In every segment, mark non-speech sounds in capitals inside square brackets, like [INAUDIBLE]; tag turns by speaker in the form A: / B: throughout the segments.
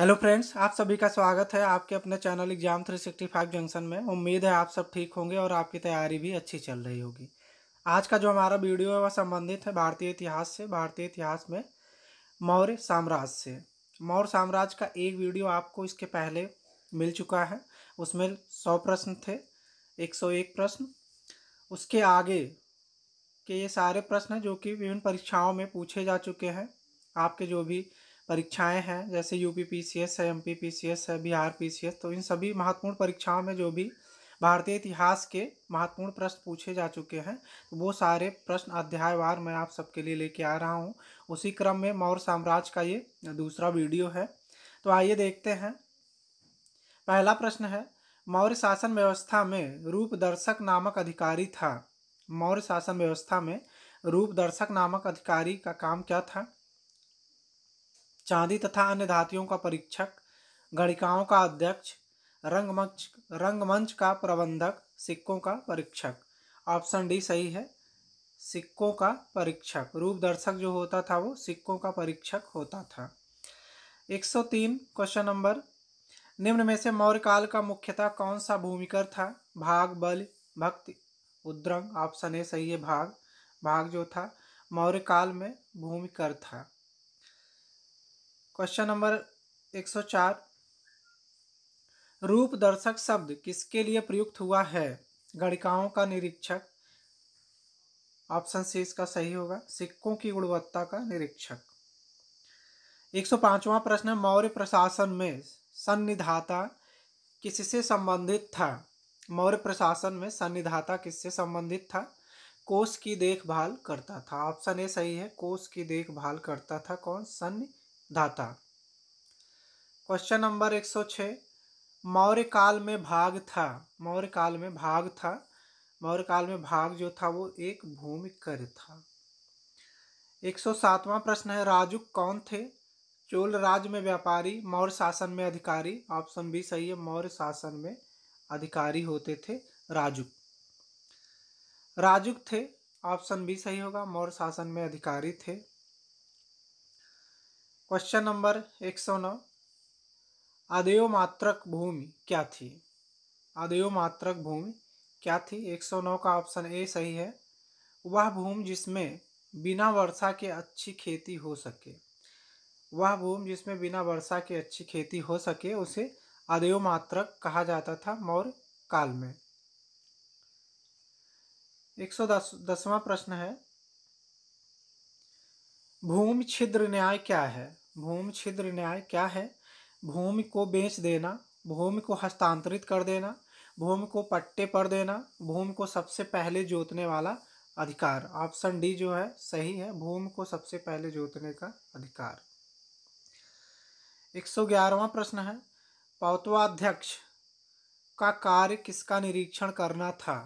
A: hello friends आप सभी का स्वागत है आपके अपने चैनल एग्जाम 365 जंक्शन में उम्मीद है आप सब ठीक होंगे और आपकी तैयारी भी अच्छी चल रही होगी आज का जो हमारा वीडियो है वह संबंधित है भारतीय इतिहास से भारतीय इतिहास में मौर्य साम्राज्य से मौर्य साम्राज्य का एक वीडियो आपको इसके पहले मिल चुका है उसमें सौ प्रश्न थे एक सौ एक प्रश्न उसके आगे के ये सारे प्रश्न जो कि विभिन्न परीक्षाओं में पूछे जा चुके हैं आपके जो भी परीक्षाएं हैं जैसे U P P C S है M P P C S है बिहार एस तो इन सभी महत्वपूर्ण परीक्षाओं में जो भी भारतीय इतिहास के महत्वपूर्ण प्रश्न पूछे जा चुके हैं तो वो सारे प्रश्न अध्यायवार मैं आप सबके लिए लेके आ रहा हूँ उसी क्रम में मौर्य साम्राज्य का ये दूसरा वीडियो है तो आइए देखते हैं पहला प्रश्न है मौर्य शासन व्यवस्था में रूपदर्शक नामक अधिकारी था मौर्य शासन व्यवस्था में रूपदर्शक नामक अधिकारी का काम क्या था चांदी तथा अन्य धातियों का परीक्षक गणिकाओं का अध्यक्ष रंगमंच रंगमंच का प्रबंधक सिक्कों का परीक्षक ऑप्शन डी सही है सिक्कों का परीक्षक रूपदर्शक जो होता था वो सिक्कों का परीक्षक होता था 103 क्वेश्चन नंबर निम्न में से मौर्य काल का मुख्यतः कौन सा भूमिकर था भाग बल भक्ति उद्रंग ऑप्शन ए सही है भाग भाग जो था मौर्य काल में भूमिकर था क्वेश्चन नंबर 104 रूप दर्शक शब्द किसके लिए प्रयुक्त हुआ है गणिकाओं का निरीक्षक ऑप्शन सी इसका सही होगा सिक्कों की गुणवत्ता का निरीक्षक 105वां प्रश्न मौर्य प्रशासन में सन्निधाता किससे संबंधित था मौर्य प्रशासन में सन्निधाता किससे संबंधित था कोष की देखभाल करता था ऑप्शन ए सही है कोष की देखभाल करता था कौन सन्नी दाता क्वेश्चन नंबर 106 मौर्य काल में भाग था मौर्य काल में भाग था मौर्य काल में भाग जो था वो एक भूमि कर था 107वां प्रश्न है राजुक कौन थे चोल राज में व्यापारी मौर्य शासन में अधिकारी ऑप्शन बी सही है मौर्य शासन में अधिकारी होते थे राजुक राजुक थे ऑप्शन बी सही होगा मौर्य शासन में अधिकारी थे क्वेश्चन नंबर एक सौ नौ आदेयो मात्रक भूमि क्या थी आदेयो मात्रक भूमि क्या थी एक सौ नौ का ऑप्शन ए सही है वह भूमि जिसमें बिना वर्षा के अच्छी खेती हो सके वह भूमि जिसमें बिना वर्षा के अच्छी खेती हो सके उसे आदेयो मात्रक कहा जाता था मौर्य काल में एक सौ दस दसवां प्रश्न है भूमि छिद्र न्याय क्या है भूमि छिद्र न्याय क्या है भूमि को बेच देना भूमि को हस्तांतरित कर देना भूमि को पट्टे पर देना भूमि को सबसे पहले जोतने वाला अधिकार ऑप्शन डी जो है सही है भूमि को सबसे पहले जोतने का अधिकार एक सौ ग्यारहवा प्रश्न है पौतवाध्यक्ष का कार्य किसका निरीक्षण करना था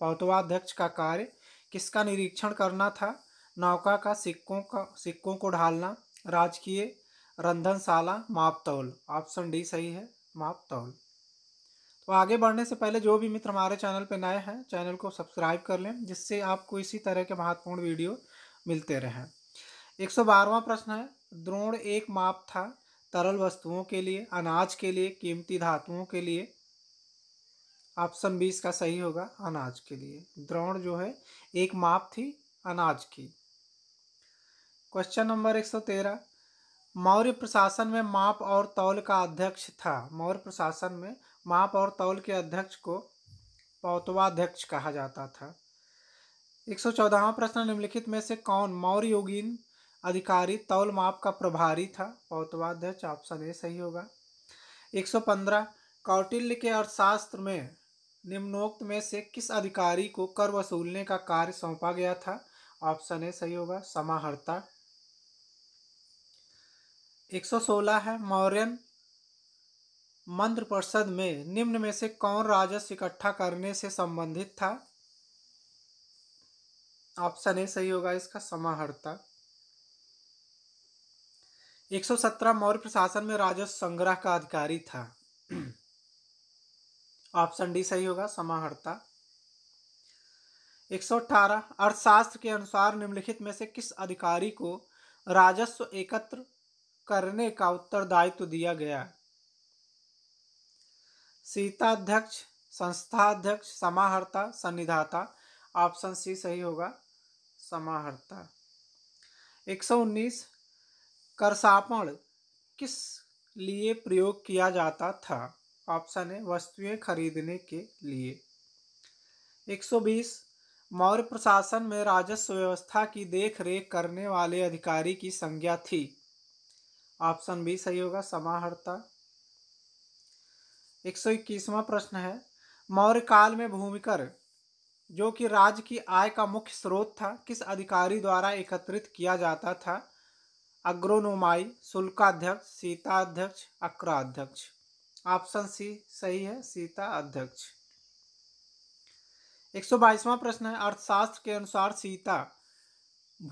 A: पौतवाध्यक्ष का कार्य किसका निरीक्षण करना था नौका का सिक्कों का सिक्कों को ढालना राजकीय रंधनशाला मापतौल ऑप्शन डी सही है मापतौल तो आगे बढ़ने से पहले जो भी मित्र हमारे चैनल पर नए हैं चैनल को सब्सक्राइब कर लें जिससे आपको इसी तरह के महत्वपूर्ण वीडियो मिलते रहें एक सौ बारवा प्रश्न है द्रोण एक माप था तरल वस्तुओं के लिए अनाज के लिए कीमती धातुओं के लिए ऑप्शन बी इसका सही होगा अनाज के लिए द्रोण जो है एक माप थी अनाज की क्वेश्चन नंबर एक सौ तेरह मौर्य प्रशासन में माप और तौल का अध्यक्ष था मौर्य प्रशासन में माप और तौल के अध्यक्ष को पौतवाध्यक्ष कहा जाता था एक सौ चौदहवा प्रश्न निम्नलिखित में से कौन मौर्य योगीन अधिकारी तौल माप का प्रभारी था पौतवाध्यक्ष ऑप्शन ए सही होगा एक सौ पंद्रह कौटिल्य के अर्थशास्त्र में निम्नोक्त में से किस अधिकारी को कर वसूलने का कार्य सौंपा गया था ऑप्शन ए सही होगा समाहर्ता 116 है मौर्यन मंत्र परिषद में निम्न में से कौन राजस्व इकट्ठा करने से संबंधित था ऑप्शन ए सही होगा इसका समाहर्ता 117 मौर्य प्रशासन में राजस्व संग्रह का अधिकारी था ऑप्शन डी सही होगा समाहर्ता 118 अर्थशास्त्र के अनुसार निम्नलिखित में से किस अधिकारी को राजस्व एकत्र करने का उत्तरदायित्व दिया गया सीताध्यक्ष संस्थाध्यक्ष समाहर्ता सन्निधाता ऑप्शन सी सही होगा समाहर्ता 119 करसापण किस लिए प्रयोग किया जाता था ऑप्शन है वस्तुएं खरीदने के लिए 120 मौर्य प्रशासन में राजस्व व्यवस्था की देखरेख करने वाले अधिकारी की संज्ञा थी ऑप्शन बी सही होगा समाहर्ता एक सौ इक्कीसवा प्रश्न है मौर्य काल में भूमिकर जो कि राज्य की आय का मुख्य स्रोत था किस अधिकारी द्वारा एकत्रित किया जाता था अग्रोनुमाई शुल्काध्यक्ष सीता अध्यक्ष अक्राध्यक्ष ऑप्शन सी सही है सीता अध्यक्ष एक सौ बाईसवां प्रश्न है अर्थशास्त्र के अनुसार सीता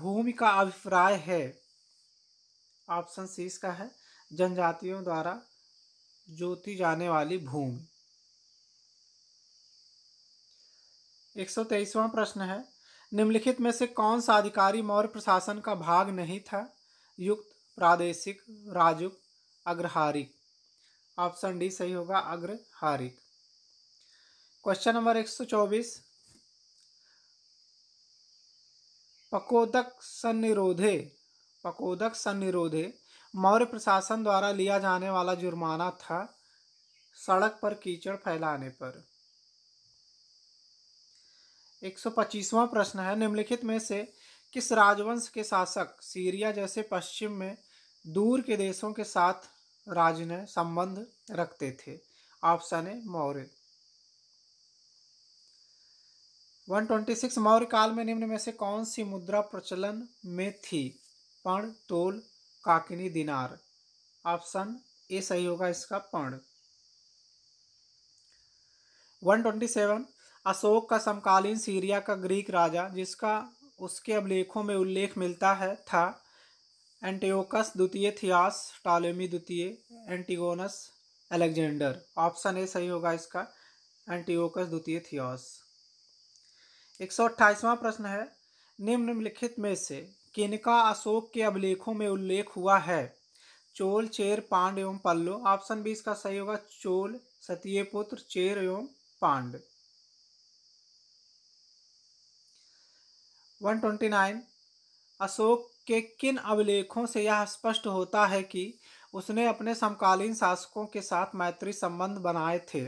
A: भूमि का अभिप्राय है ऑप्शन सी इसका है जनजातियों द्वारा जोती जाने वाली भूमि एक सौ तेईसवा प्रश्न है निम्नलिखित में से कौन सा अधिकारी मौर्य प्रशासन का भाग नहीं था युक्त प्रादेशिक राजुक अग्रहारिक ऑप्शन डी सही होगा अग्रहारिक क्वेश्चन नंबर एक सौ चौबीस पकोदक सन्निरोधे पकोदक सन्निरोधे मौर्य प्रशासन द्वारा लिया जाने वाला जुर्माना था सड़क पर कीचड़ फैलाने पर पच्चीसवा प्रश्न है निम्नलिखित में से किस राजवंश के शासक सीरिया जैसे पश्चिम में दूर के देशों के साथ राजने संबंध रखते थे ऑप्शन है मौर्य 126 मौर्य काल में निम्न में से कौन सी मुद्रा प्रचलन में थी पण तोल काकिनी दिनार ऑप्शन ए सही होगा इसका पण वन ट्वेंटी सेवन अशोक का समकालीन सीरिया का ग्रीक राजा जिसका उसके अभिलेखों में उल्लेख मिलता है था एंटियोकस द्वितीय थियास टालेमी द्वितीय एंटीगोनस एलेक्जेंडर ऑप्शन ए सही होगा इसका एंटीओकस द्वितीय थियास एक सौ अट्ठाईसवां प्रश्न है निम्नलिखित में से किनका अशोक के अभिलेखों में उल्लेख हुआ है चोल चेर पांड एवं पल्लो ऑप्शन बी इसका सही होगा चोल पुत्र चेर एवं पांड 129 अशोक के किन अभिलेखों से यह स्पष्ट होता है कि उसने अपने समकालीन शासकों के साथ मैत्री संबंध बनाए थे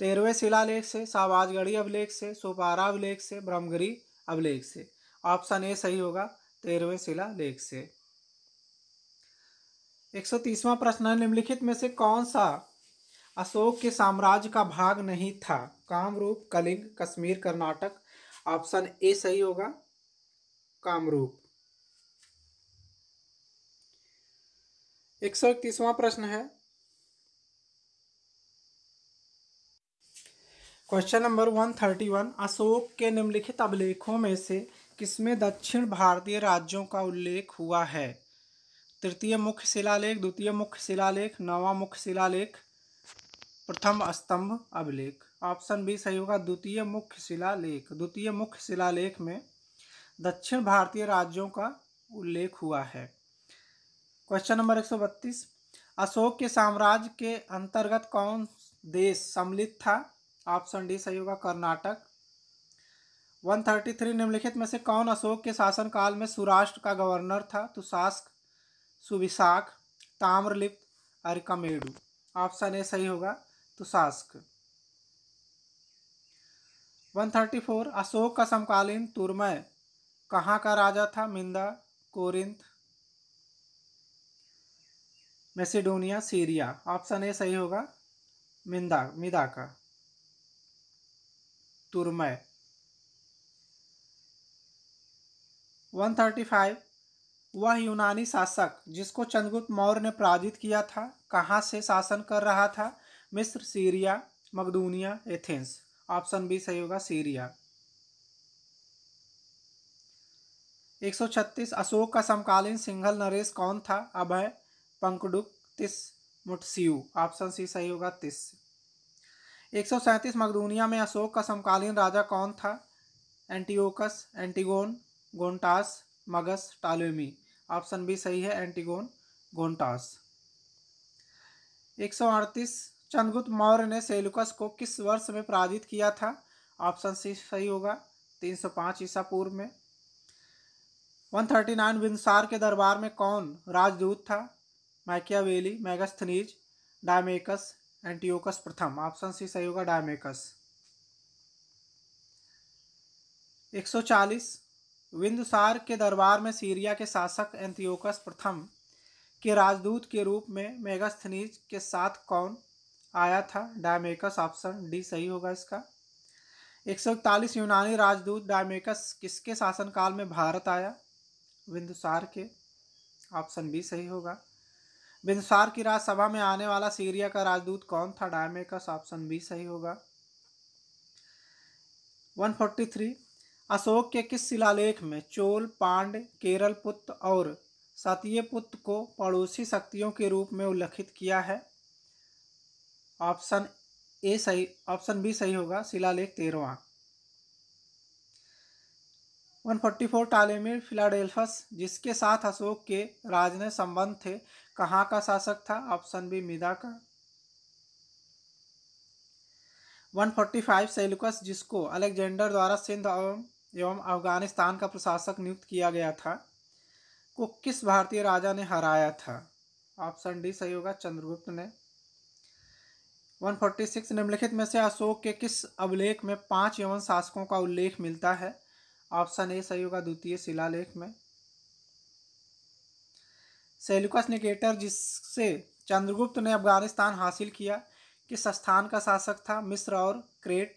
A: तेरहवें शिलालेख से शाहबाजगढ़ी अभिलेख से सोपारा अभिलेख से ब्रह्मगिरी अभिलेख से ऑप्शन ए सही होगा तेरहवें शिला लेख से 130वां प्रश्न है निम्नलिखित में से कौन सा अशोक के साम्राज्य का भाग नहीं था कामरूप कलिंग कश्मीर कर्नाटक ऑप्शन ए सही होगा कामरूप एक सौ इकतीसवां प्रश्न है question number one thirty one Ashok के निम्नलिखित अभिलेखों में से किसमें दक्षिण भारतीय राज्यों का उल्लेख हुआ है तृतीय मुख्य शिलालेख द्वितीय मुख्य शिलालेख नवा मुख्य शिलालेख प्रथम स्तंभ अभिलेख ऑप्शन बी सही होगा द्वितीय मुख्य शिलालेख द्वितीय मुख्य शिलालेख में दक्षिण भारतीय राज्यों का उल्लेख हुआ है क्वेश्चन नंबर एक सौ बत्तीस अशोक के साम्राज्य के अंतर्गत कौन देश सम्मिलित था ऑप्शन डी सही होगा कर्नाटक 133 निम्नलिखित में से कौन अशोक के शासनकाल में सुराष्ट्र का गवर्नर था शासक सुविशाख ताम्रलिप्त अरिकमेडु ऑप्शन ए सही होगा थर्टी 134 अशोक का समकालीन तुरमय कहाँ का राजा था मिंदा Corinth Macedonia Syria option A सही होगा मिंदा मिदा का तुरमय 135 वह यूनानी शासक जिसको चंद्रगुप्त मौर्य ने पराजित किया था कहाँ से शासन कर रहा था मिस्र सीरिया मकदूनिया एथेंस ऑप्शन बी सही होगा सीरिया 136 अशोक का समकालीन सिंघल नरेश कौन था अभय पंकडुक तिस मुटसियू ऑप्शन सी सही होगा तिस एक सौ सैंतीस मकदूनिया में अशोक का समकालीन राजा कौन था Antiochus Antigonus Gonatas Magas Ptolemy option B सही है एंटीगोन गोंटास एक सौ अड़तीस चंद्रगुप्त मौर्य ने सेलुकस को किस वर्ष में पराजित किया था ऑप्शन सी सही होगा तीन सौ पाँच ईसा पूर्व में वन थर्टी नाइन विंसार के दरबार में कौन राजदूत था मैकियावेली मैगस्थनीज डायमेकस एंटीओकस प्रथम ऑप्शन सी सही होगा डायमेकस 140 विंदुसार के दरबार में सीरिया के शासक एंथियोकस प्रथम के राजदूत के रूप में मेगास्थनीज के साथ कौन आया था डायमेकस ऑप्शन डी सही होगा इसका एक सौ इकतालीस यूनानी राजदूत डायमेकस किसके शासनकाल में भारत आया विंदुसार के ऑप्शन बी सही होगा बिंदुसार की राज्यसभा में आने वाला सीरिया का राजदूत कौन था डायमेकस ऑप्शन बी सही होगा 143 अशोक के किस शिलालेख में चोल पांड केरल पुत्र और सतीय पुत्र को पड़ोसी शक्तियों के रूप में उल्लेखित किया है ऑप्शन ए सही ऑप्शन बी सही होगा शिलालेख तेरवा one forty four Ptolemy Philadelphus जिसके साथ अशोक के राजनय संबंध थे कहाँ का शासक था ऑप्शन बी मिदा का 145 सेलुकस जिसको अलेक्जेंडर द्वारा सिंध एवं एवं अफगानिस्तान का प्रशासक नियुक्त किया गया था को किस भारतीय राजा ने हराया था ऑप्शन डी सही होगा चंद्रगुप्त ने 146 निम्नलिखित में से अशोक के किस अभिलेख में पांच यवन शासकों का उल्लेख मिलता है ऑप्शन ए सही होगा द्वितीय शिलालेख में सेलुकस निकेटर जिससे चंद्रगुप्त ने अफगानिस्तान हासिल किया किस स्थान का शासक था मिस्र और क्रेट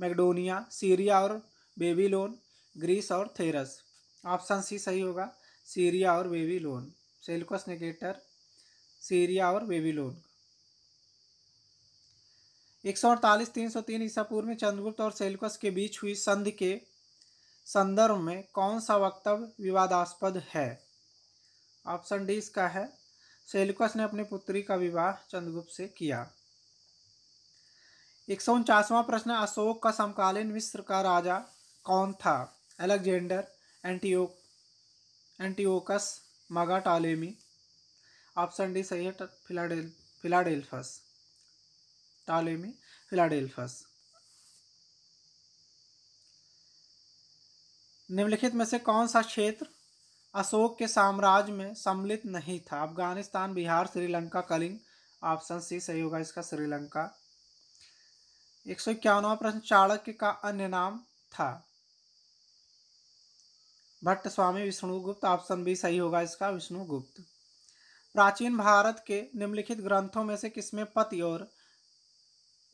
A: मैकडोनिया सीरिया और बेबीलोन ग्रीस और थेरस ऑप्शन सी सही होगा सीरिया और बेबीलोन सेल्कोस नेगेटर सीरिया और बेबीलोन एक सौ अड़तालीस तीन सौ तीन ईसा पूर्व में चंद्रगुप्त और सेल्कस के बीच हुई संधि के संदर्भ में कौन सा वक्तव्य विवादास्पद है ऑप्शन डी इसका है सेल्कस ने अपनी पुत्री का विवाह चंद्रगुप्त से किया एक सौ उनचासवां प्रश्न अशोक का समकालीन मिस्र का राजा कौन था एलेक्जेंडर एंटीओ Antiochus Magas Ptolemy option D सही है फिलाडेल फिलाडेल्फस टालेमी फिलाडेल्फस निम्नलिखित में से कौन सा क्षेत्र अशोक के साम्राज्य में सम्मिलित नहीं था अफगानिस्तान बिहार श्रीलंका कलिंग ऑप्शन सी सही होगा इसका श्रीलंका एक सौ इक्यानवा प्रश्न चाणक्य का अन्य नाम था भट्ट स्वामी विष्णुगुप्त ऑप्शन भी सही होगा इसका विष्णुगुप्त प्राचीन भारत के निम्नलिखित ग्रंथों में से किसमें पति और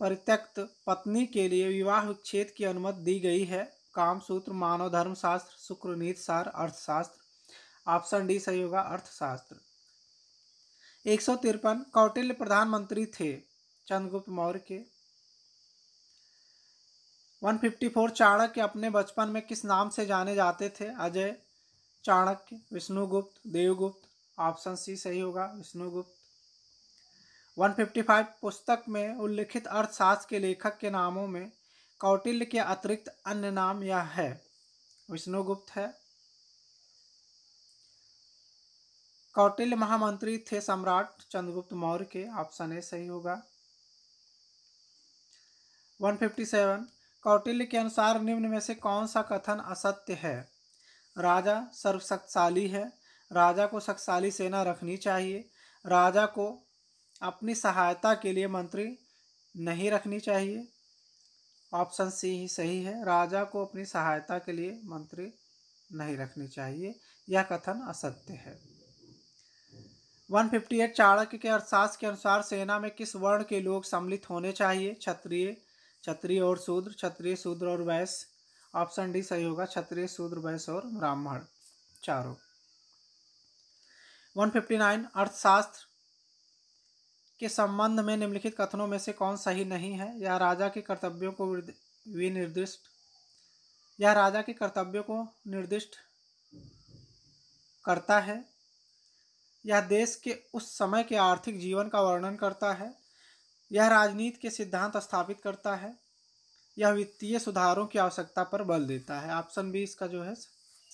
A: परित्यक्त पत्नी के लिए विवाह विच्छेद की अनुमति दी गई है कामसूत्र मानव धर्मशास्त्र शुक्रनीत सार अर्थशास्त्र ऑप्शन डी सही होगा अर्थशास्त्र एक सौ तिरपन कौटिल्य प्रधानमंत्री थे चंद्रगुप्त मौर्य के 154 चाणक्य अपने बचपन में किस नाम से जाने जाते थे अजय चाणक्य विष्णुगुप्त देवगुप्त ऑप्शन सी सही होगा विष्णुगुप्त 155 पुस्तक में उल्लिखित अर्थशास्त्र के लेखक के नामों में कौटिल्य के अतिरिक्त अन्य नाम यह है विष्णुगुप्त है कौटिल्य महामंत्री थे सम्राट चंद्रगुप्त मौर्य के ऑप्शन ए सही होगा 157 कौटिल्य के अनुसार निम्न में से कौन सा कथन असत्य है राजा सर्वशक्तशाली है राजा को शक्तिशाली सेना रखनी चाहिए राजा को अपनी सहायता के लिए मंत्री नहीं रखनी चाहिए ऑप्शन सी ही सही है राजा को अपनी सहायता के लिए मंत्री नहीं रखनी चाहिए यह कथन असत्य है 158 चाणक्य के अर्थशास्त्र के अनुसार सेना में किस वर्ण के लोग सम्मिलित होने चाहिए क्षत्रिय क्षत्रिय और शूद्र क्षत्रिय शूद्र और वैश्य ऑप्शन डी सही होगा क्षत्रिय शूद्र वैश्य और ब्राह्मण चारों वन फिफ्टी नाइन अर्थशास्त्र के संबंध में निम्नलिखित कथनों में से कौन सही नहीं है यह राजा के कर्तव्यों को विनिर्दिष्ट यह राजा के कर्तव्यों को निर्दिष्ट करता है यह देश के उस समय के आर्थिक जीवन का वर्णन करता है यह राजनीति के सिद्धांत स्थापित करता है यह वित्तीय सुधारों की आवश्यकता पर बल देता है ऑप्शन बी इसका जो है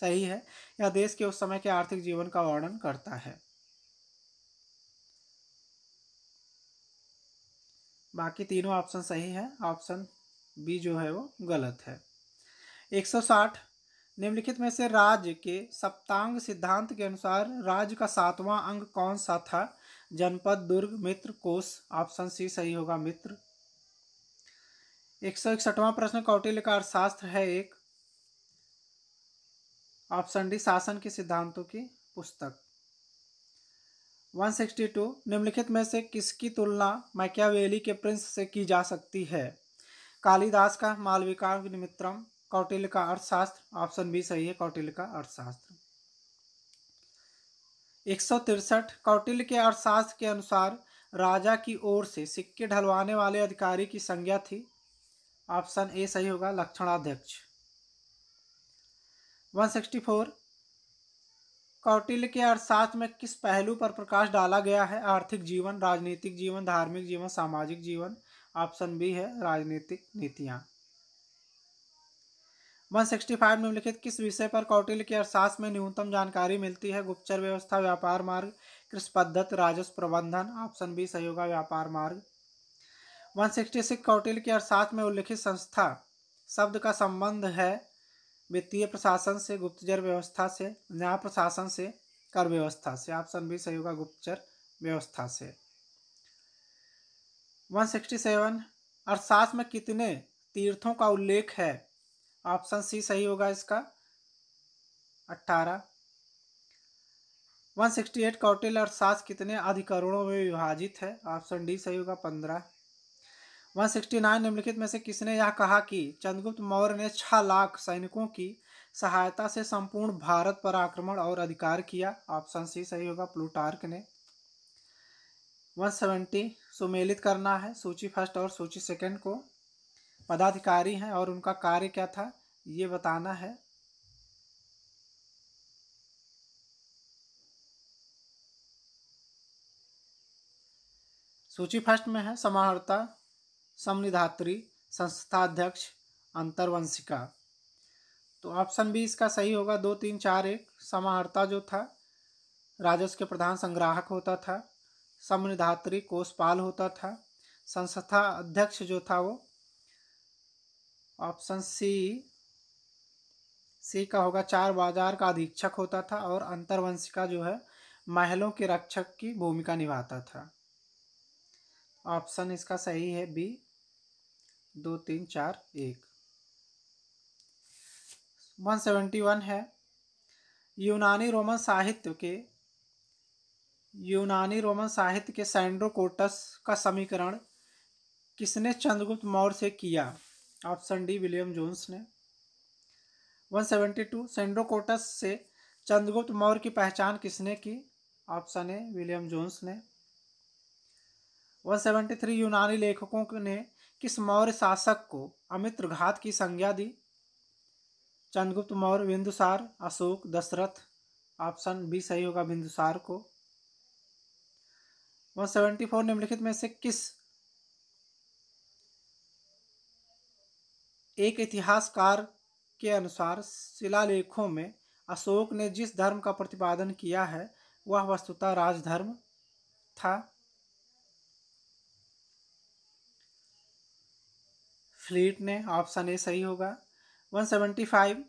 A: सही है यह देश के उस समय के आर्थिक जीवन का वर्णन करता है बाकी तीनों ऑप्शन सही है ऑप्शन बी जो है वो गलत है 160 निम्नलिखित में से राज्य के सप्तांग सिद्धांत के अनुसार राज्य का सातवां अंग कौन सा था जनपद दुर्ग मित्र कोष ऑप्शन सी सही होगा मित्र एक सौ इकसठवा प्रश्न कौटिल्य का अर्थशास्त्र है एक ऑप्शन डी शासन के सिद्धांतों की पुस्तक 162 निम्नलिखित में से किसकी तुलना मैकियावेली के प्रिंस से की जा सकती है कालिदास का मालविका निमित्रम कौटिल्य का अर्थशास्त्र ऑप्शन बी सही है कौटिल्य का अर्थशास्त्र एक सौ तिरसठ कौटिल्य के अर्थशास्त्र के अनुसार राजा की ओर से सिक्के ढलवाने वाले अधिकारी की संज्ञा थी ऑप्शन ए सही होगा लक्षणाध्यक्ष 164 कौटिल्य के अर्थशास्त्र में किस पहलू पर प्रकाश डाला गया है आर्थिक जीवन राजनीतिक जीवन धार्मिक जीवन सामाजिक जीवन ऑप्शन बी है राजनीतिक नीतियाँ वन सिक्सटी फाइव में उल्लिखित किस विषय पर कौटिल के अर्थशास्त्र में न्यूनतम जानकारी मिलती है गुप्तचर व्यवस्था व्यापार मार्ग कृषि पद्धत राजस्व प्रबंधन ऑप्शन बी सहयोग व्यापार मार्ग वन सिक्सटी सिक्स कौटिल के अर्थशास्त्र में उल्लिखित संस्था शब्द का संबंध है वित्तीय प्रशासन से गुप्तचर व्यवस्था से न्याय प्रशासन से कर व्यवस्था से ऑप्शन बी सहयोग गुप्तचर व्यवस्था से वन सिक्सटी सेवन अर्थशास्त्र में कितने तीर्थों का उल्लेख है ऑप्शन सी सही होगा इसका अट्ठारह वन सिक्सटी एट कौटिल अर्थशास्त्र कितने अधिकरणों में विभाजित है ऑप्शन डी सही होगा पंद्रह वन सिक्सटी नाइन निम्नलिखित में से किसने यह कहा कि चंद्रगुप्त मौर्य ने छह लाख सैनिकों की सहायता से संपूर्ण भारत पर आक्रमण और अधिकार किया ऑप्शन सी सही होगा प्लूटार्क ने वन सेवेंटी सुमेलित करना है सूची फर्स्ट और सूची सेकंड को पदाधिकारी हैं और उनका कार्य क्या था ये बताना है सूची फर्स्ट में है समाहर्ता समनिधात्री संस्थाध्यक्ष अंतर्वंशिका तो ऑप्शन बी इसका सही होगा दो तीन चार एक समाहर्ता जो था राजस्व के प्रधान संग्राहक होता था समनिधात्री कोषपाल होता था संस्था अध्यक्ष जो था वो ऑप्शन सी सी का होगा चार बाजार का अधीक्षक होता था और अंतरवंश का जो है महलों के रक्षक की भूमिका निभाता था ऑप्शन इसका सही है बी दो तीन चार एक वन सेवेंटी वन है यूनानी रोमन साहित्य के यूनानी रोमन साहित्य के सैंड्रोकोटस का समीकरण किसने चंद्रगुप्त मौर्य से किया ऑप्शन डी विलियम जोन्स ने 172 सेंड्रोकोटस से चंद्रगुप्त मौर्य की पहचान किसने की ऑप्शन ए विलियम जोन्स ने 173 यूनानी लेखकों ने किस मौर्य शासक को घात की संज्ञा दी चंद्रगुप्त मौर्य बिंदुसार अशोक दशरथ ऑप्शन बी सही होगा बिंदुसार को 174 निम्नलिखित में से किस एक इतिहासकार के अनुसार शिलालेखों में अशोक ने जिस धर्म का प्रतिपादन किया है वह वस्तुतः राजधर्म था फ्लीट ने ऑप्शन ए सही होगा वन सेवेंटी फाइव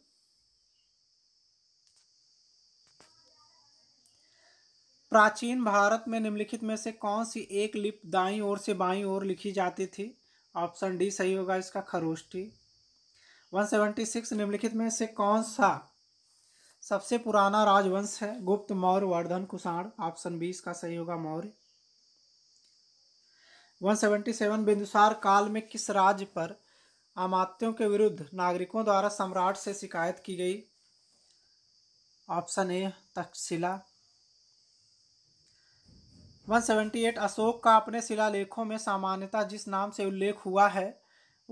A: प्राचीन भारत में निम्नलिखित में से कौन सी एक लिप दाई ओर से बाई ओर लिखी जाती थी ऑप्शन डी सही होगा इसका खरोष्टी 176 निम्नलिखित में से कौन सा सबसे पुराना राजवंश है गुप्त मौर्य वर्धन कुषाण ऑप्शन बीस का सही होगा मौर्य 177 बिंदुसार काल में किस राज्य पर अमात्यों के विरुद्ध नागरिकों द्वारा सम्राट से शिकायत की गई ऑप्शन ए तक्षशिला 178 अशोक का अपने शिलालेखों में सामान्यता जिस नाम से उल्लेख हुआ है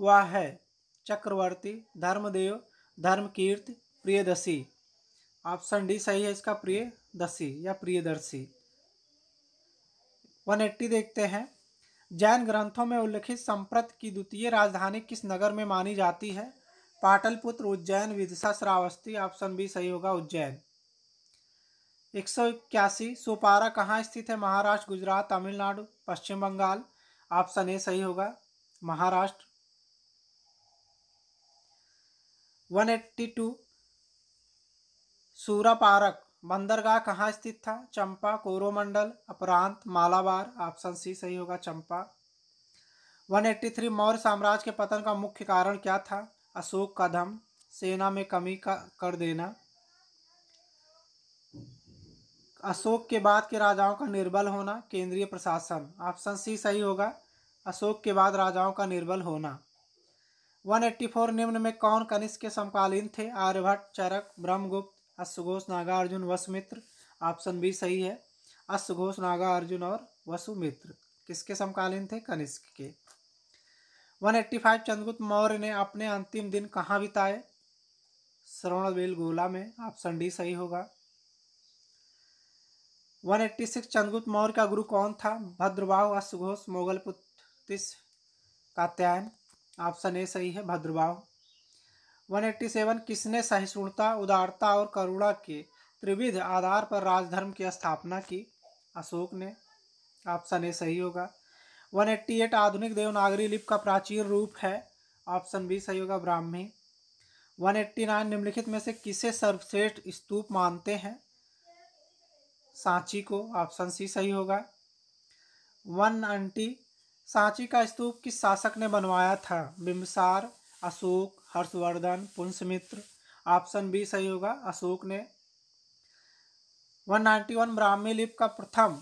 A: वह है चक्रवर्ती धर्मदेव धर्मकीर्ति प्रियदशी ऑप्शन डी सही है इसका प्रियदशी या प्रियदर्शी वन एट्टी देखते हैं जैन ग्रंथों में उल्लिखित संप्रत की द्वितीय राजधानी किस नगर में मानी जाती है पाटलपुत्र उज्जैन विदिशा श्रावस्ती ऑप्शन बी सही होगा उज्जैन एक सौ इक्यासी सुपारा कहाँ स्थित है महाराष्ट्र गुजरात तमिलनाडु पश्चिम बंगाल ऑप्शन ए सही होगा Maharashtra one eighty two Surparak बंदरगाह कहाँ स्थित था चंपा कोरोमंडल अपरांत मालाबार ऑप्शन सी सही होगा चंपा 183 मौर्य साम्राज्य के पतन का मुख्य कारण क्या था अशोक कदम सेना में कमी का कर देना अशोक के बाद के राजाओं का निर्बल होना केंद्रीय प्रशासन ऑप्शन सी सही होगा अशोक के बाद राजाओं का निर्बल होना 184 निम्न में कौन कनिष्क के समकालीन थे आर्यभट्ट चरक ब्रह्मगुप्त अश्वघोष नागार्जुन वसुमित्र ऑप्शन बी सही है अश्वघोष नागार्जुन और वसुमित्र किसके समकालीन थे कनिष्क के 185 चंद्रगुप्त मौर्य ने अपने अंतिम दिन कहाँ बिताए बेल गोला में ऑप्शन डी सही होगा 186 चंद्रगुप्त मौर्य का गुरु कौन था भद्रबाहु अश्वघोष मोगलपुत्र कात्यायन ऑप्शन ए सही है भद्रभाव 187 किसने सहिष्णुता उदारता और करुणा के त्रिविध आधार पर राजधर्म की स्थापना की अशोक ने ऑप्शन ए सही होगा 188 आधुनिक देवनागरी लिप का प्राचीन रूप है ऑप्शन बी सही होगा ब्राह्मी 189 निम्नलिखित में से किसे सर्वश्रेष्ठ स्तूप मानते हैं सांची को ऑप्शन सी सही होगा वन अंटी सांची का स्तूप किस शासक ने बनवाया था बिम्बसार अशोक हर्षवर्धन पुंसमित्र ऑप्शन बी सही होगा अशोक ने 191 ब्राह्मी लिप का प्रथम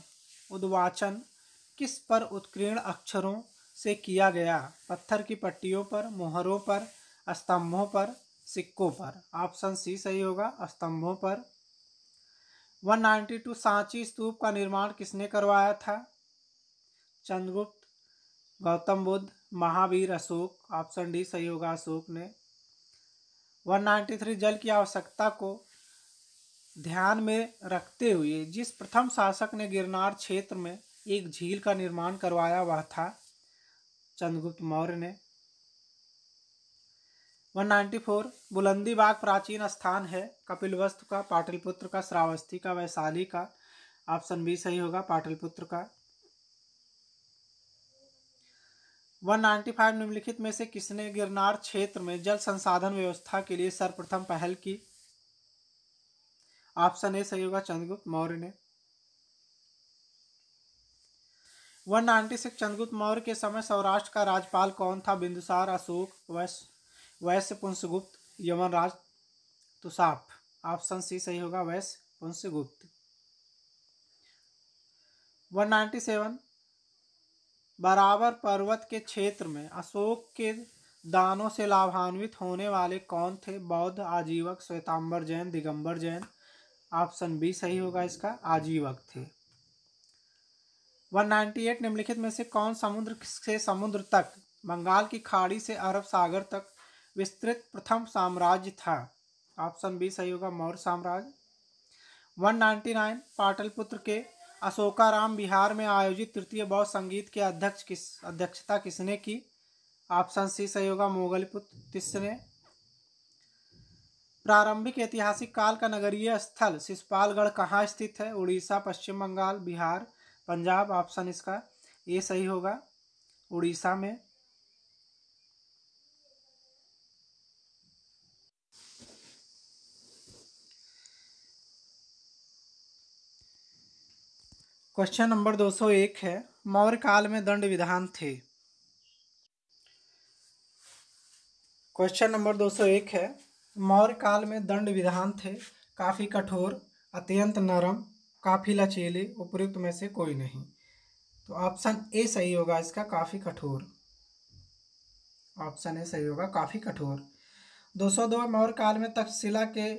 A: उद्वाचन किस पर उत्कीर्ण अक्षरों से किया गया पत्थर की पट्टियों पर मोहरों पर स्तंभों पर सिक्कों पर ऑप्शन सी सही होगा स्तंभों पर 192 सांची स्तूप का निर्माण किसने करवाया था चंद्रगुप्त गौतम बुद्ध महावीर अशोक ऑप्शन डी सही होगा अशोक ने 193 जल की आवश्यकता को ध्यान में रखते हुए जिस प्रथम शासक ने गिरनार क्षेत्र में एक झील का निर्माण करवाया वह था चंद्रगुप्त मौर्य ने 194 बुलंदी बाग प्राचीन स्थान है कपिलवस्तु का पाटलिपुत्र का श्रावस्ती का वैशाली का ऑप्शन बी सही होगा पाटलिपुत्र का 195 निम्नलिखित में से किसने गिरनार क्षेत्र में जल संसाधन व्यवस्था के लिए सर्वप्रथम पहल की ऑप्शन ए सही होगा चंद्रगुप्त मौर्य ने one ninety six Chandragupta Maurya के समय सौराष्ट्र का राज्यपाल कौन था बिंदुसार अशोक वैश्य वैश्य पुंसगुप्त यमनराज तुषाप ऑप्शन सी सही होगा वैश्य पुंसगुप्त वन नाइन्टी सेवन बराबर पर्वत के क्षेत्र में अशोक के दानों से लाभान्वित होने वाले कौन थे बौद्ध आजीवक श्वेतांबर जैन दिगंबर जैन ऑप्शन बी सही होगा इसका आजीवक थे 198 निम्नलिखित में से कौन समुद्र से समुद्र तक बंगाल की खाड़ी से अरब सागर तक विस्तृत प्रथम साम्राज्य था ऑप्शन बी सही होगा मौर्य साम्राज्य 199 पाटलपुत्र के अशोकाराम बिहार में आयोजित तृतीय बौद्ध संगीत के अध्यक्ष किस अध्यक्षता किसने की ऑप्शन सी सहयोगा मोगलपुत्र तिस्स प्रारंभिक ऐतिहासिक काल का नगरीय स्थल शिषपालगढ़ कहाँ स्थित है उड़ीसा पश्चिम बंगाल बिहार पंजाब ऑप्शन इसका ये सही होगा उड़ीसा में क्वेश्चन नंबर 201 है मौर्य काल में दंड विधान थे क्वेश्चन नंबर 201 है मौर्य काल में दंड विधान थे काफ़ी कठोर अत्यंत नरम काफ़ी लचीले उपयुक्त में से कोई नहीं तो ऑप्शन ए सही होगा इसका काफ़ी कठोर ऑप्शन ए सही होगा काफ़ी कठोर 202 मौर्य काल में तक्षशिला के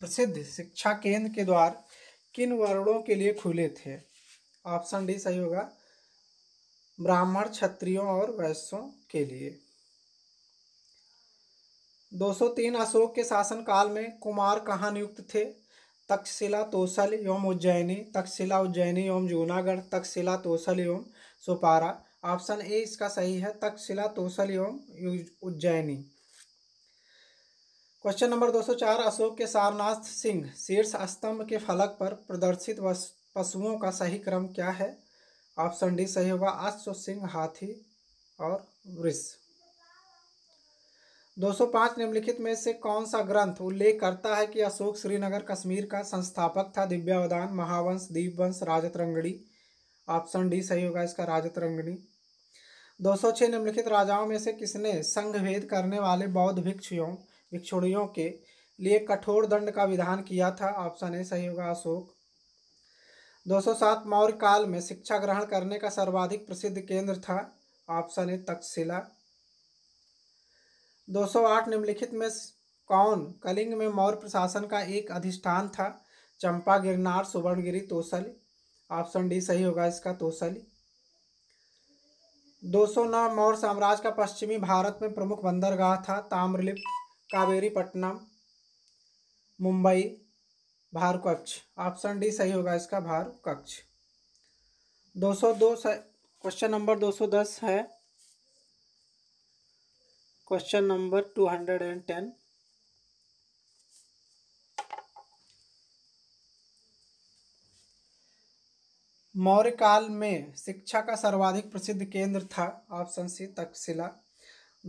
A: प्रसिद्ध शिक्षा केंद्र के द्वार किन वर्णों के लिए खुले थे ऑप्शन डी सही होगा ब्राह्मण क्षत्रियों और वैश्यों के लिए 203 अशोक के शासनकाल में कुमार कहाँ नियुक्त थे तक्षशिला तोसल एवं उज्जैनी तक्षशिला उज्जैनी एवं जूनागढ़ तक्षशिला तोसल एवं सुपारा ऑप्शन ए इसका सही है तक्षशिला तोसल एवं उज्जैनी क्वेश्चन नंबर 204 अशोक के सारनाथ सिंह शीर्ष स्तंभ के फलक पर प्रदर्शित वस्तु पशुओं का सही क्रम क्या है ऑप्शन डी सही होगा अश्व सिंह हाथी और सौ 205 निम्नलिखित में से कौन सा ग्रंथ उल्लेख करता है कि अशोक श्रीनगर कश्मीर का संस्थापक था दिव्यावदान महावंश दीपवंश राजतरंगणी ऑप्शन डी सही होगा इसका राजतरंगणी 206 निम्नलिखित राजाओं में से किसने संघभेद करने वाले बौद्ध भिक्षुओं भिक्षुणियों के लिए कठोर दंड का विधान किया था ऑप्शन ए सही होगा अशोक 207 मौर्य काल में शिक्षा ग्रहण करने का सर्वाधिक प्रसिद्ध केंद्र था ऑप्शन ए तक्षशिला 208 निम्नलिखित में कौन कलिंग में मौर्य प्रशासन का एक अधिष्ठान था चंपा गिरनार सुवर्णगिरी तोसल ऑप्शन डी सही होगा इसका तोसल 209 मौर्य साम्राज्य का पश्चिमी भारत में प्रमुख बंदरगाह था ताम्रलिप्त कावेरीपट्टनम मुंबई भार कक्ष ऑप्शन डी सही होगा इसका भार कक्ष 202 क्वेश्चन नंबर 210 है क्वेश्चन नंबर 210 मौर्य काल में शिक्षा का सर्वाधिक प्रसिद्ध केंद्र था ऑप्शन सी तक्षशिला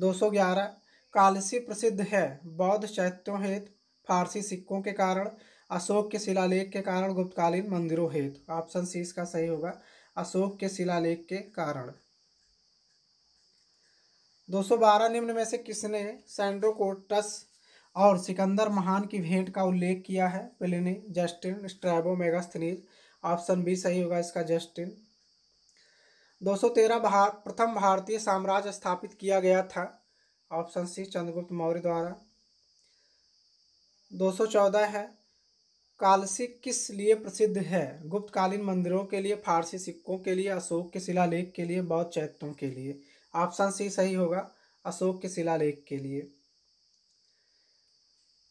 A: 211 कालसी प्रसिद्ध है बौद्ध चैत्यों हेतु फारसी सिक्कों के कारण अशोक के शिलालेख के कारण गुप्तकालीन मंदिरों हेतु ऑप्शन सी इसका सही होगा अशोक के शिलालेख के कारण 212 निम्न में से किसने सैंड्रोकोटस और सिकंदर महान की भेंट का उल्लेख किया है Pliny Justin Strabo Megasthenes option B सही होगा इसका जस्टिन 213 भार प्रथम भारतीय साम्राज्य स्थापित किया गया था ऑप्शन सी चंद्रगुप्त मौर्य द्वारा 214 है कालसी किस लिए प्रसिद्ध है गुप्तकालीन मंदिरों के लिए फारसी सिक्कों के लिए अशोक के शिलालेख के लिए बौद्ध चैत्यों के लिए ऑप्शन सी सही होगा अशोक के शिलालेख के लिए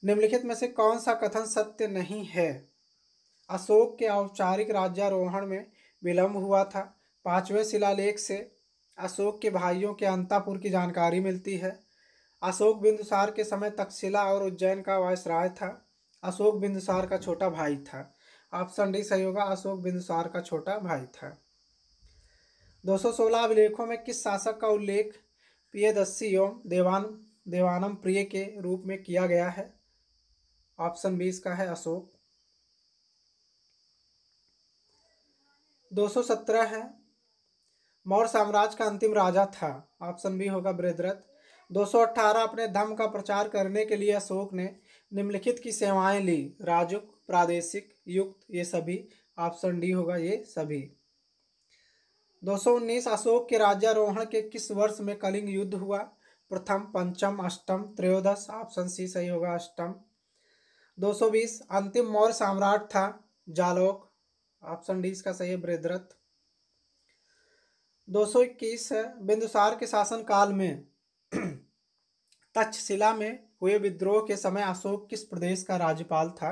A: निम्नलिखित में से कौन सा कथन सत्य नहीं है अशोक के औपचारिक राज्यारोहण में विलंब हुआ था पांचवें शिलालेख से अशोक के भाइयों के अंतापुर की जानकारी मिलती है अशोक बिंदुसार के समय तक्षशिला और उज्जैन का वायसराय था अशोक बिंदुसार का छोटा भाई था ऑप्शन डी सही होगा अशोक बिंदुसार का छोटा भाई था 216 अभिलेखों में किस शासक का उल्लेख प्रियदस्सी एवं देवान देवानम प्रिय के रूप में किया गया है ऑप्शन बी इसका है अशोक 217 है मौर्य साम्राज्य का अंतिम राजा था ऑप्शन बी होगा बृहद्रथ 218 अपने धम्म का प्रचार करने के लिए अशोक ने निम्नलिखित की सेवाएं ली राजुक प्रादेशिक युक्त ये सभी ऑप्शन डी होगा ये सभी 219 अशोक के राज्यारोहण के किस वर्ष में कलिंग युद्ध हुआ प्रथम पंचम अष्टम त्रयोदश ऑप्शन सी सही होगा अष्टम 220 अंतिम मौर्य सम्राट था जालोक ऑप्शन डी इसका सही है बृहद्रथ 221 इक्कीस बिंदुसार के शासनकाल में [CLEARS THROAT] तक्षशिला में हुए विद्रोह के समय अशोक किस प्रदेश का राज्यपाल था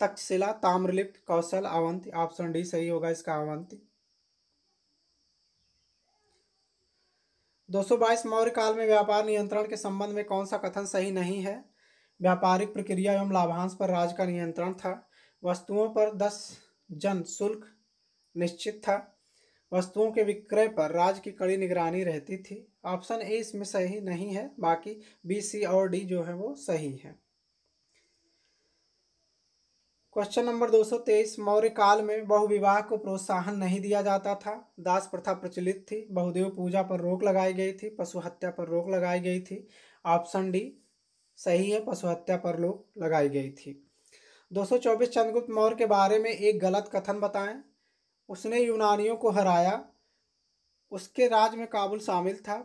A: तक्षशिला ताम्रलिप्त कौशल अवंती ऑप्शन डी सही होगा इसका अवंती दो सौ बाईस मौर्य काल में व्यापार नियंत्रण के संबंध में कौन सा कथन सही नहीं है व्यापारिक प्रक्रिया एवं लाभांश पर राज का नियंत्रण था वस्तुओं पर दस जन शुल्क निश्चित था वस्तुओं के विक्रय पर राज की कड़ी निगरानी रहती थी ऑप्शन ए इसमें सही नहीं है बाकी बी सी और डी जो है वो सही है क्वेश्चन नंबर 223 मौर्य काल में बहुविवाह को प्रोत्साहन नहीं दिया जाता था दास प्रथा प्रचलित थी बहुदेव पूजा पर रोक लगाई गई थी पशु हत्या पर रोक लगाई गई थी ऑप्शन डी सही है पशु हत्या पर रोक लगाई गई थी 224 चंद्रगुप्त मौर्य के बारे में एक गलत कथन बताएं उसने यूनानियों को हराया उसके राज में काबुल शामिल था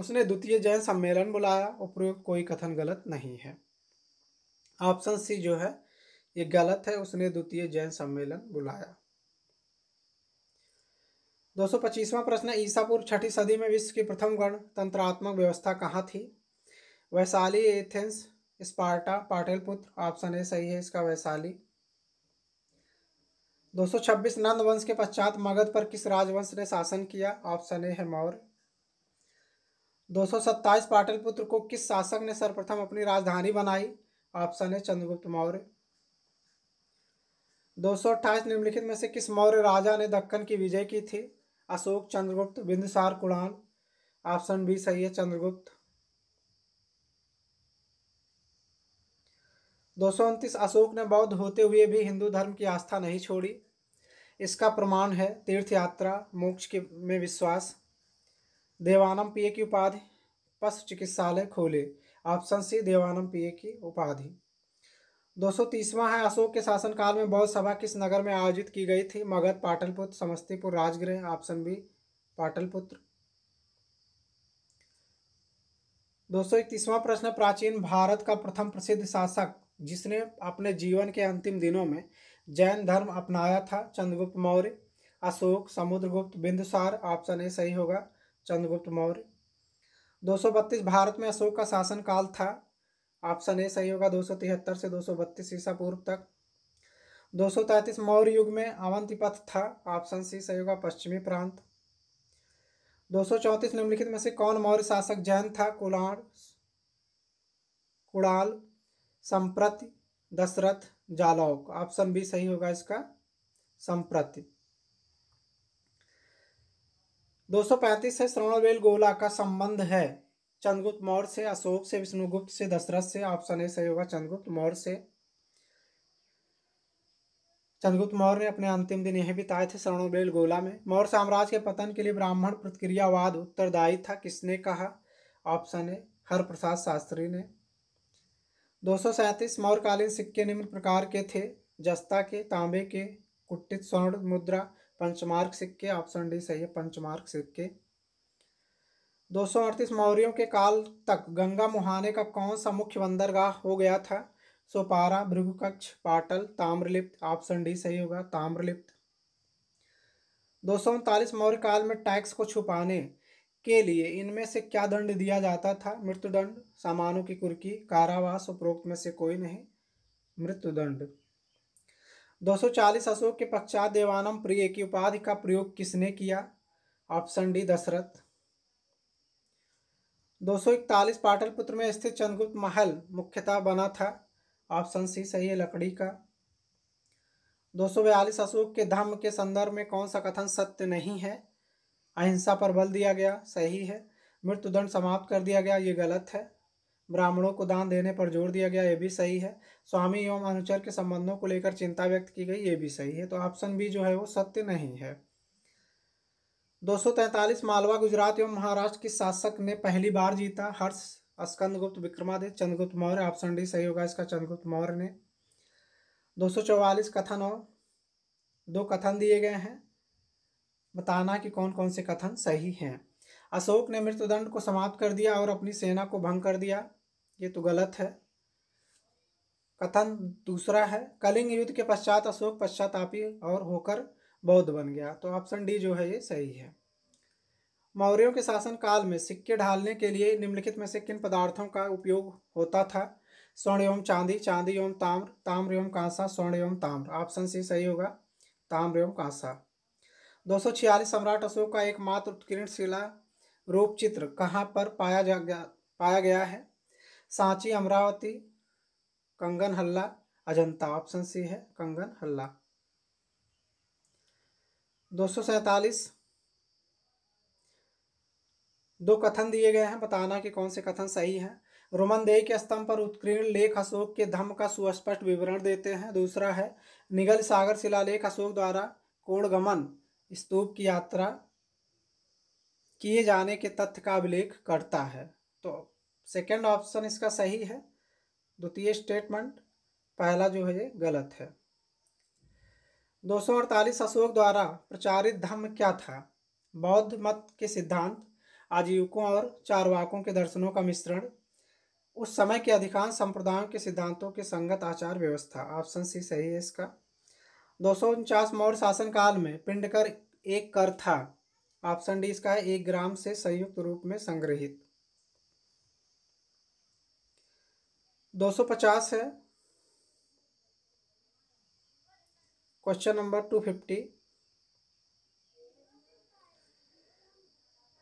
A: उसने द्वितीय जैन सम्मेलन बुलाया उपरोक्त कोई कथन गलत नहीं है ऑप्शन सी जो है ये गलत है उसने द्वितीय जैन सम्मेलन बुलाया दो सौ पच्चीसवा प्रश्न ईसापुर छठी सदी में विश्व की प्रथम गण तंत्रात्मक व्यवस्था कहाँ थी Vaishali Athens Sparta Pataliputra option A सही है इसका वैशाली 226 नंद वंश के पश्चात मगध पर किस राजवंश ने शासन किया ऑप्शन ए है मौर्य दो पाटलिपुत्र को किस शासक ने सर्वप्रथम अपनी राजधानी बनाई ऑप्शन है चंद्रगुप्त मौर्य दो निम्नलिखित में से किस मौर्य राजा ने दक्कन की विजय की थी अशोक चंद्रगुप्त बिंदुसार कुणाल ऑप्शन बी सही है चंद्रगुप्त दो अशोक ने बौद्ध होते हुए भी हिंदू धर्म की आस्था नहीं छोड़ी इसका प्रमाण है तीर्थ यात्रा मोक्ष के में विश्वास देवानम पीए की उपाधि पशु चिकित्सालय खोले ऑप्शन सी देवानम पीए की उपाधि दो सौ तीसवा है अशोक के शासनकाल में बौद्ध सभा किस नगर में आयोजित की गई थी मगध पाटलपुत्र समस्तीपुर राजगृह ऑप्शन बी पाटलपुत्र दो सौ इकतीसवां प्रश्न प्राचीन भारत का प्रथम प्रसिद्ध शासक जिसने अपने जीवन के अंतिम दिनों में जैन धर्म अपनाया था चंद्रगुप्त मौर्य अशोक समुद्रगुप्त बिंदुसार ऑप्शन ए सही होगा चंद्रगुप्त मौर्य दो भारत में अशोक का शासन काल था ऑप्शन ए सही होगा दो से दो ईसा पूर्व तक दो मौर्य युग में अवंतिपथ था ऑप्शन सी सही होगा पश्चिमी प्रांत दो निम्नलिखित में से कौन मौर्य शासक जैन था कुलाण कुड़ाल संप्रति दशरथ जालौक ऑप्शन बी सही होगा इसका संप्रति 235 से बेल गोला का संबंध है चंद्रगुप्त मौर्य से अशोक से विष्णुगुप्त से दशरथ से ऑप्शन ए सही होगा चंद्रगुप्त मौर्य से चंद्रगुप्त मौर्य ने अपने अंतिम दिन यह बिताए थे श्रवणबेल गोला में मौर्य साम्राज्य के पतन के लिए ब्राह्मण प्रतिक्रियावाद उत्तरदायी था किसने कहा ऑप्शन ए हर प्रसाद शास्त्री ने दो सौ सैंतीस मौर्यकालीन सिक्के निम्न प्रकार के थे जस्ता के तांबे के कुटित स्वर्ण मुद्रा पंचमार्क सिक्के ऑप्शन डी सही है पंचमार्क सिक्के दो सौ अड़तीस मौर्यों के काल तक गंगा मुहाने का कौन सा मुख्य बंदरगाह हो गया था सोपारा भृगुकक्ष पाटल ताम्रलिप्त ऑप्शन डी सही होगा ताम्रलिप्त दो सौ उनतालीस मौर्य काल में टैक्स को छुपाने के लिए इनमें से क्या दंड दिया जाता था मृत्युदंड सामानों की कुर्की कारावास उपरोक्त में से कोई नहीं मृत्युदंड 240 अशोक के पश्चात देवानम प्रिय की उपाधि का प्रयोग किसने किया ऑप्शन डी दशरथ 241 पाटलपुत्र में स्थित चंद्रगुप्त महल मुख्यतः बना था ऑप्शन सी सही है लकड़ी का 242 अशोक के धम्म के संदर्भ में कौन सा कथन सत्य नहीं है अहिंसा पर बल दिया गया सही है मृत्युदंड समाप्त कर दिया गया ये गलत है ब्राह्मणों को दान देने पर जोर दिया गया ये भी सही है स्वामी एवं अनुचर के संबंधों को लेकर चिंता व्यक्त की गई ये भी सही है तो ऑप्शन बी जो है वो सत्य नहीं है 243 मालवा गुजरात एवं महाराष्ट्र के शासक ने पहली बार जीता हर्ष स्कंदगुप्त विक्रमादित्य चंद्रगुप्त मौर्य ऑप्शन डी सही होगा इसका चंद्रगुप्त मौर्य ने दो कथन और दो कथन दिए गए हैं बताना कि कौन कौन से कथन सही हैं अशोक ने मृत्युदंड को समाप्त कर दिया और अपनी सेना को भंग कर दिया ये तो गलत है कथन दूसरा है कलिंग युद्ध के पश्चात अशोक पश्चातापी और होकर बौद्ध बन गया तो ऑप्शन डी जो है ये सही है मौर्यों के शासन काल में सिक्के ढालने के लिए निम्नलिखित में से किन पदार्थों का उपयोग होता था स्वर्ण एवं चांदी चांदी एवं ताम्र ताम्र एवं कांसा स्वर्ण एवं ताम्र ऑप्शन सी सही होगा ताम्र एवं कांसा दो सौ छियालीस सम्राट अशोक का एकमात्र उत्कीर्ण शिला रूप चित्र कहाँ पर पाया जा गया पाया गया है सांची अमरावती कंगन हल्ला अजंता ऑप्शन सी है कंगन हल्ला दो सौ सैतालीस दो कथन दिए गए हैं बताना कि कौन से कथन सही हैं रोमन देह के स्तंभ पर उत्कीर्ण लेख अशोक के धम्म का सुस्पष्ट विवरण देते हैं दूसरा है निगल सागर शिलालेख अशोक द्वारा कोड़गमन स्तूप की यात्रा किए जाने के तथ्य का अभिलेख करता है तो सेकेंड ऑप्शन इसका सही है द्वितीय स्टेटमेंट पहला जो है ये गलत है दो अशोक द्वारा प्रचारित धर्म क्या था बौद्ध मत के सिद्धांत आजीविकों और चारवाकों के दर्शनों का मिश्रण उस समय के अधिकांश संप्रदायों के सिद्धांतों के संगत आचार व्यवस्था ऑप्शन सी सही है इसका दो सौ उनचास मौर्य शासनकाल में पिंड कर एक कर था ऑप्शन डी इसका है एक ग्राम से संयुक्त रूप में संग्रहित दो सौ पचास है question number two fifty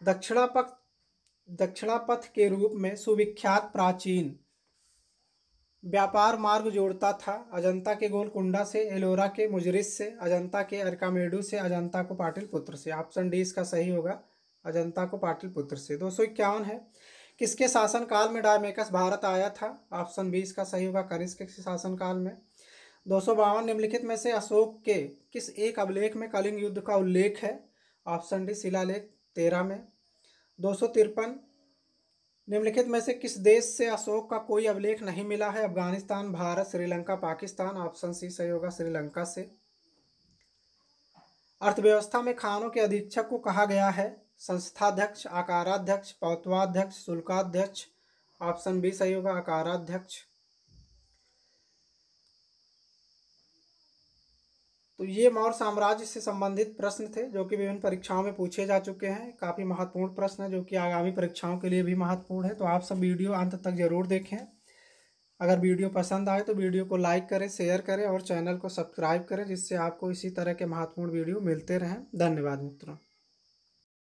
A: Dakshinapath Dakshinapath के रूप में सुविख्यात प्राचीन व्यापार मार्ग जोड़ता था अजंता के गोलकुंडा से एलोरा के मुजरिस से अजंता के अरकामेडू से अजंता को पाटिल पुत्र से ऑप्शन डी इसका सही होगा अजंता को पाटिल पुत्र से दो सौ इक्यावन है किसके शासनकाल में डायमेकस भारत आया था ऑप्शन बी इसका सही होगा करिस के शासनकाल में दो सौ बावन निम्नलिखित में से अशोक के किस एक अभिलेख में कलिंग युद्ध का उल्लेख है ऑप्शन डी शिलालेख तेरह में दो सौ तिरपन निम्नलिखित में से किस देश से अशोक का कोई अभिलेख नहीं मिला है अफगानिस्तान भारत श्रीलंका पाकिस्तान ऑप्शन सी सही होगा श्रीलंका से अर्थव्यवस्था में खानों के अधीक्षक को कहा गया है संस्थाध्यक्ष आकाराध्यक्ष पौत्वाध्यक्ष शुल्काध्यक्ष ऑप्शन बी सही होगा आकाराध्यक्ष तो ये मौर्य साम्राज्य से संबंधित प्रश्न थे जो कि विभिन्न परीक्षाओं में पूछे जा चुके हैं काफ़ी महत्वपूर्ण प्रश्न है जो कि आगामी परीक्षाओं के लिए भी महत्वपूर्ण है तो आप सब वीडियो अंत तक जरूर देखें अगर वीडियो पसंद आए तो वीडियो को लाइक करें शेयर करें और चैनल को सब्सक्राइब करें जिससे आपको इसी तरह के महत्वपूर्ण वीडियो मिलते रहें धन्यवाद मित्रों